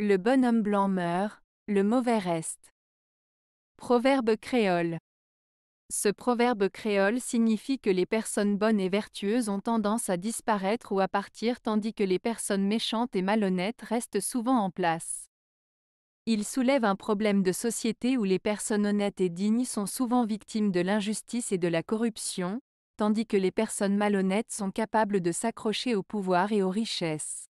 Le bonhomme blanc meurt, le mauvais reste. Proverbe créole. Ce proverbe créole signifie que les personnes bonnes et vertueuses ont tendance à disparaître ou à partir tandis que les personnes méchantes et malhonnêtes restent souvent en place. Il soulève un problème de société où les personnes honnêtes et dignes sont souvent victimes de l'injustice et de la corruption, tandis que les personnes malhonnêtes sont capables de s'accrocher au pouvoir et aux richesses.